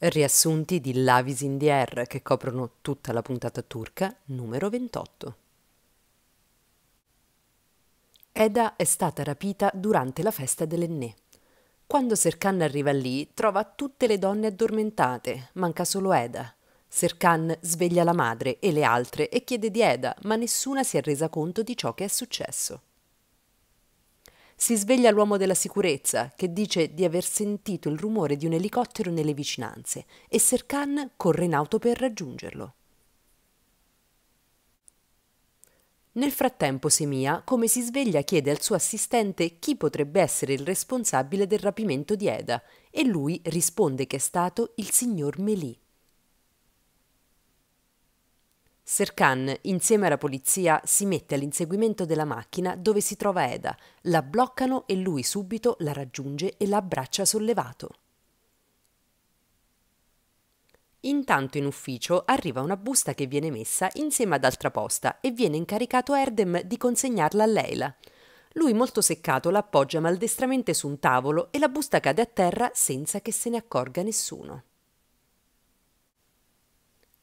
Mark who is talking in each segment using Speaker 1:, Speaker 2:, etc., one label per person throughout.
Speaker 1: Riassunti di Lavis in DR che coprono tutta la puntata turca numero 28. Eda è stata rapita durante la festa dell'Enné. Quando Serkan arriva lì, trova tutte le donne addormentate, manca solo Eda. Serkan sveglia la madre e le altre e chiede di Eda, ma nessuna si è resa conto di ciò che è successo si sveglia l'uomo della sicurezza che dice di aver sentito il rumore di un elicottero nelle vicinanze e Serkan corre in auto per raggiungerlo. Nel frattempo Semia, come si sveglia, chiede al suo assistente chi potrebbe essere il responsabile del rapimento di Eda e lui risponde che è stato il signor Melì. Serkan, insieme alla polizia, si mette all'inseguimento della macchina dove si trova Eda, la bloccano e lui subito la raggiunge e la abbraccia sollevato. Intanto in ufficio arriva una busta che viene messa insieme ad altra posta e viene incaricato Erdem di consegnarla a Leila. Lui molto seccato l'appoggia maldestramente su un tavolo e la busta cade a terra senza che se ne accorga nessuno.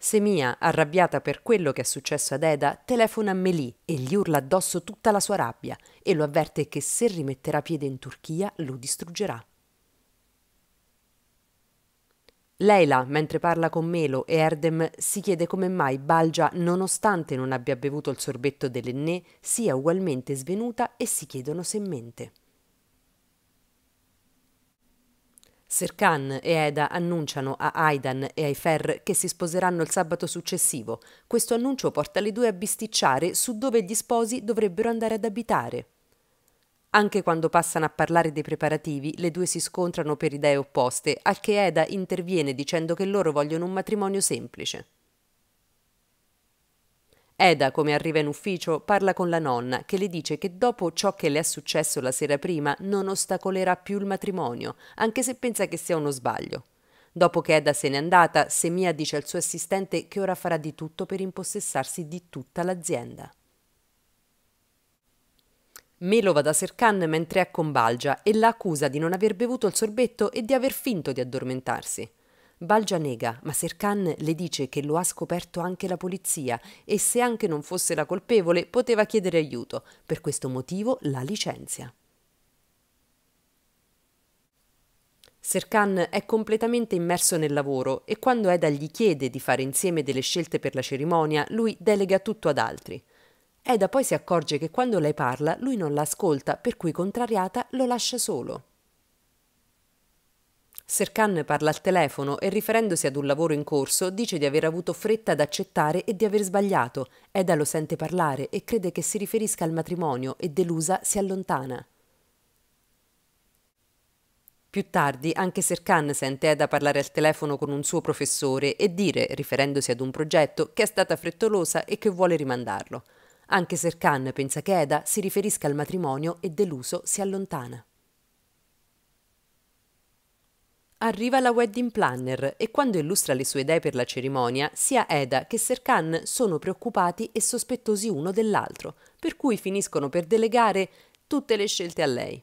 Speaker 1: Semia, arrabbiata per quello che è successo ad Eda, telefona a Melì e gli urla addosso tutta la sua rabbia e lo avverte che se rimetterà piede in Turchia lo distruggerà. Leila, mentre parla con Melo e Erdem, si chiede come mai Balgia, nonostante non abbia bevuto il sorbetto dell'ennè, sia ugualmente svenuta e si chiedono se mente. Serkan e Eda annunciano a Aidan e ai Fer che si sposeranno il sabato successivo. Questo annuncio porta le due a bisticciare su dove gli sposi dovrebbero andare ad abitare. Anche quando passano a parlare dei preparativi, le due si scontrano per idee opposte, al che Eda interviene dicendo che loro vogliono un matrimonio semplice. Eda, come arriva in ufficio, parla con la nonna, che le dice che dopo ciò che le è successo la sera prima non ostacolerà più il matrimonio, anche se pensa che sia uno sbaglio. Dopo che Eda se n'è andata, Semia dice al suo assistente che ora farà di tutto per impossessarsi di tutta l'azienda. Melo va da Serkan mentre è con Balgia e la accusa di non aver bevuto il sorbetto e di aver finto di addormentarsi. Balgia nega, ma Serkan le dice che lo ha scoperto anche la polizia e se anche non fosse la colpevole poteva chiedere aiuto. Per questo motivo la licenzia. Serkan è completamente immerso nel lavoro e quando Eda gli chiede di fare insieme delle scelte per la cerimonia, lui delega tutto ad altri. Eda poi si accorge che quando lei parla lui non la ascolta, per cui contrariata lo lascia solo. Serkan parla al telefono e riferendosi ad un lavoro in corso dice di aver avuto fretta ad accettare e di aver sbagliato. Eda lo sente parlare e crede che si riferisca al matrimonio e delusa si allontana. Più tardi anche Serkan sente Eda parlare al telefono con un suo professore e dire, riferendosi ad un progetto, che è stata frettolosa e che vuole rimandarlo. Anche Serkan pensa che Eda si riferisca al matrimonio e deluso si allontana. Arriva la wedding planner e quando illustra le sue idee per la cerimonia, sia Eda che Serkan sono preoccupati e sospettosi uno dell'altro, per cui finiscono per delegare tutte le scelte a lei.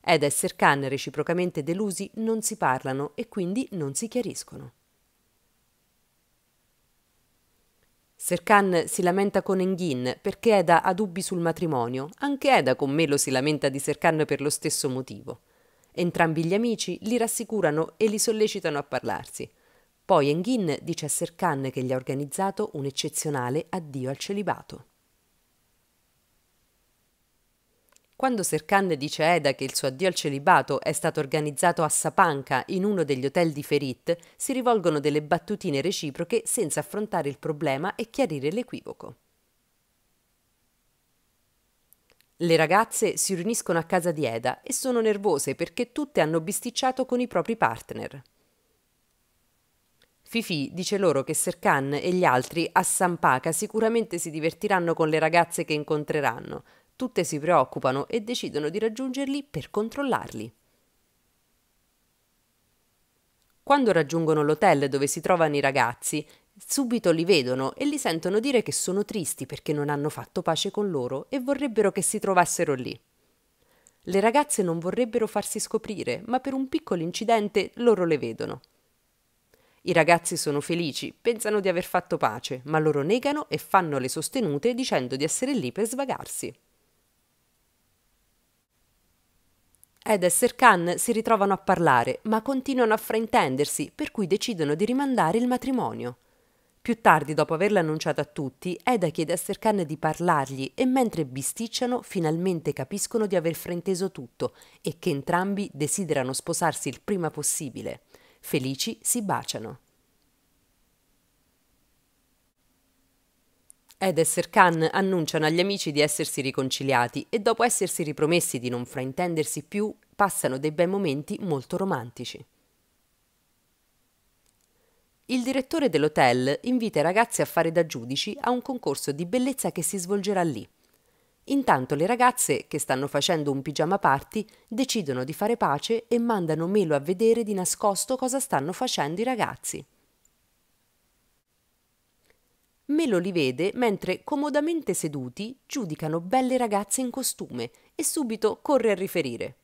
Speaker 1: Eda e Serkan, reciprocamente delusi, non si parlano e quindi non si chiariscono. Serkan si lamenta con Enghin perché Eda ha dubbi sul matrimonio. Anche Eda con Melo si lamenta di Serkan per lo stesso motivo. Entrambi gli amici li rassicurano e li sollecitano a parlarsi. Poi Enghin dice a Serkan che gli ha organizzato un eccezionale addio al celibato. Quando Serkan dice a Eda che il suo addio al celibato è stato organizzato a Sapanca in uno degli hotel di Ferit, si rivolgono delle battutine reciproche senza affrontare il problema e chiarire l'equivoco. Le ragazze si riuniscono a casa di Eda e sono nervose perché tutte hanno bisticciato con i propri partner. Fifi dice loro che Serkan e gli altri a Sampaka sicuramente si divertiranno con le ragazze che incontreranno. Tutte si preoccupano e decidono di raggiungerli per controllarli. Quando raggiungono l'hotel dove si trovano i ragazzi, Subito li vedono e li sentono dire che sono tristi perché non hanno fatto pace con loro e vorrebbero che si trovassero lì. Le ragazze non vorrebbero farsi scoprire, ma per un piccolo incidente loro le vedono. I ragazzi sono felici, pensano di aver fatto pace, ma loro negano e fanno le sostenute dicendo di essere lì per svagarsi. Ed Esser Khan si ritrovano a parlare, ma continuano a fraintendersi, per cui decidono di rimandare il matrimonio. Più tardi, dopo averla annunciata a tutti, Eda chiede a Serkan di parlargli e mentre bisticciano finalmente capiscono di aver frainteso tutto e che entrambi desiderano sposarsi il prima possibile. Felici si baciano. Ed e Serkan annunciano agli amici di essersi riconciliati e dopo essersi ripromessi di non fraintendersi più, passano dei bei momenti molto romantici il direttore dell'hotel invita i ragazzi a fare da giudici a un concorso di bellezza che si svolgerà lì. Intanto le ragazze, che stanno facendo un pigiama party, decidono di fare pace e mandano Melo a vedere di nascosto cosa stanno facendo i ragazzi. Melo li vede mentre, comodamente seduti, giudicano belle ragazze in costume e subito corre a riferire.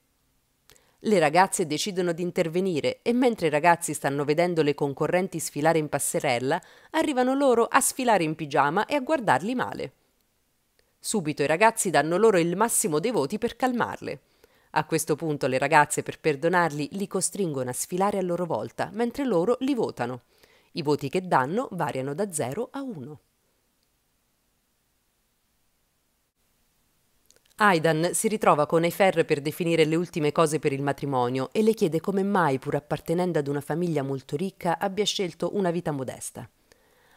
Speaker 1: Le ragazze decidono di intervenire e mentre i ragazzi stanno vedendo le concorrenti sfilare in passerella, arrivano loro a sfilare in pigiama e a guardarli male. Subito i ragazzi danno loro il massimo dei voti per calmarle. A questo punto le ragazze, per perdonarli, li costringono a sfilare a loro volta, mentre loro li votano. I voti che danno variano da 0 a 1. Aidan si ritrova con Eifer per definire le ultime cose per il matrimonio e le chiede come mai, pur appartenendo ad una famiglia molto ricca, abbia scelto una vita modesta.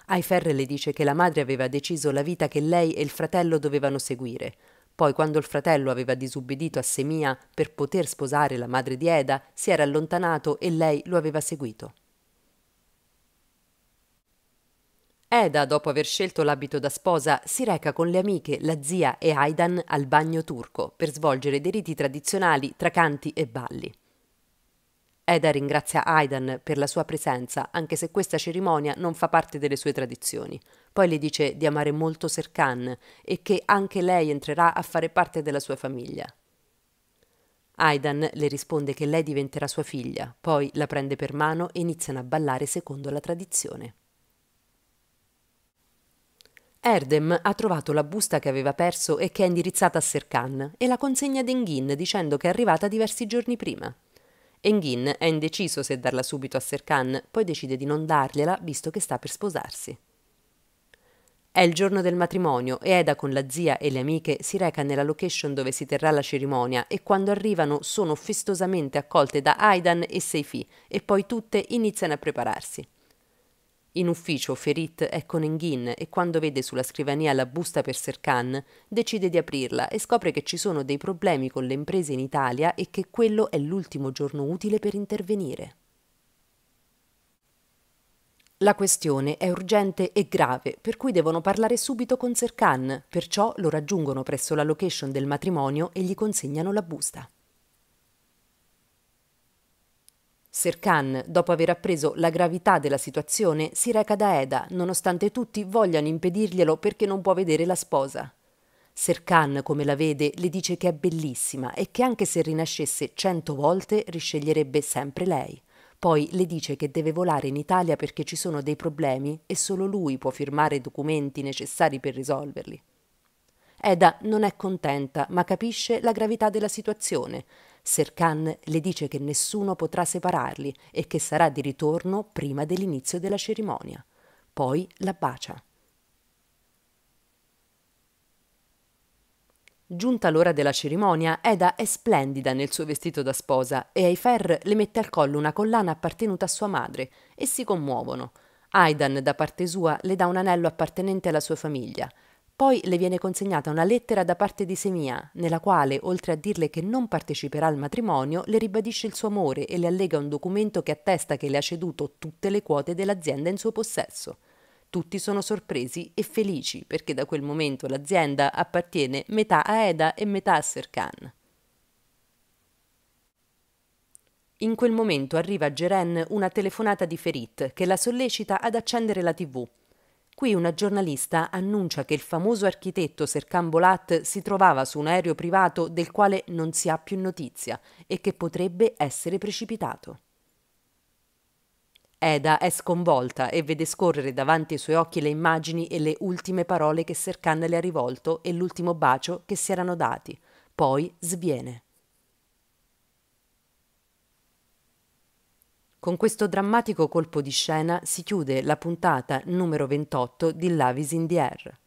Speaker 1: Aifer le dice che la madre aveva deciso la vita che lei e il fratello dovevano seguire. Poi, quando il fratello aveva disubbidito a Semia per poter sposare la madre di Eda, si era allontanato e lei lo aveva seguito. Eda, dopo aver scelto l'abito da sposa, si reca con le amiche, la zia e Aidan al bagno turco per svolgere dei riti tradizionali tra canti e balli. Eda ringrazia Aidan per la sua presenza, anche se questa cerimonia non fa parte delle sue tradizioni. Poi le dice di amare molto Serkan e che anche lei entrerà a fare parte della sua famiglia. Aidan le risponde che lei diventerà sua figlia, poi la prende per mano e iniziano a ballare secondo la tradizione. Erdem ha trovato la busta che aveva perso e che è indirizzata a Serkan e la consegna ad Engin dicendo che è arrivata diversi giorni prima. Engin è indeciso se darla subito a Serkan, poi decide di non dargliela visto che sta per sposarsi. È il giorno del matrimonio e Eda con la zia e le amiche si reca nella location dove si terrà la cerimonia e quando arrivano sono festosamente accolte da Aidan e Seifi e poi tutte iniziano a prepararsi. In ufficio Ferit è con Enghin e quando vede sulla scrivania la busta per Serkan decide di aprirla e scopre che ci sono dei problemi con le imprese in Italia e che quello è l'ultimo giorno utile per intervenire. La questione è urgente e grave, per cui devono parlare subito con Serkan, perciò lo raggiungono presso la location del matrimonio e gli consegnano la busta. Serkan, dopo aver appreso la gravità della situazione, si reca da Eda, nonostante tutti vogliano impedirglielo perché non può vedere la sposa. Serkan, come la vede, le dice che è bellissima e che anche se rinascesse cento volte risceglierebbe sempre lei. Poi le dice che deve volare in Italia perché ci sono dei problemi e solo lui può firmare i documenti necessari per risolverli. Eda non è contenta, ma capisce la gravità della situazione Serkan le dice che nessuno potrà separarli e che sarà di ritorno prima dell'inizio della cerimonia. Poi la bacia. Giunta l'ora della cerimonia, Eda è splendida nel suo vestito da sposa e Eifer le mette al collo una collana appartenuta a sua madre e si commuovono. Aidan, da parte sua, le dà un anello appartenente alla sua famiglia. Poi le viene consegnata una lettera da parte di Semia, nella quale, oltre a dirle che non parteciperà al matrimonio, le ribadisce il suo amore e le allega un documento che attesta che le ha ceduto tutte le quote dell'azienda in suo possesso. Tutti sono sorpresi e felici perché da quel momento l'azienda appartiene metà a Eda e metà a Serkan. In quel momento arriva a Geren una telefonata di Ferit che la sollecita ad accendere la tv Qui una giornalista annuncia che il famoso architetto Serkan Bolat si trovava su un aereo privato del quale non si ha più notizia e che potrebbe essere precipitato. Eda è sconvolta e vede scorrere davanti ai suoi occhi le immagini e le ultime parole che Serkan le ha rivolto e l'ultimo bacio che si erano dati. Poi sviene. Con questo drammatico colpo di scena si chiude la puntata numero 28 di Lavis in the Air.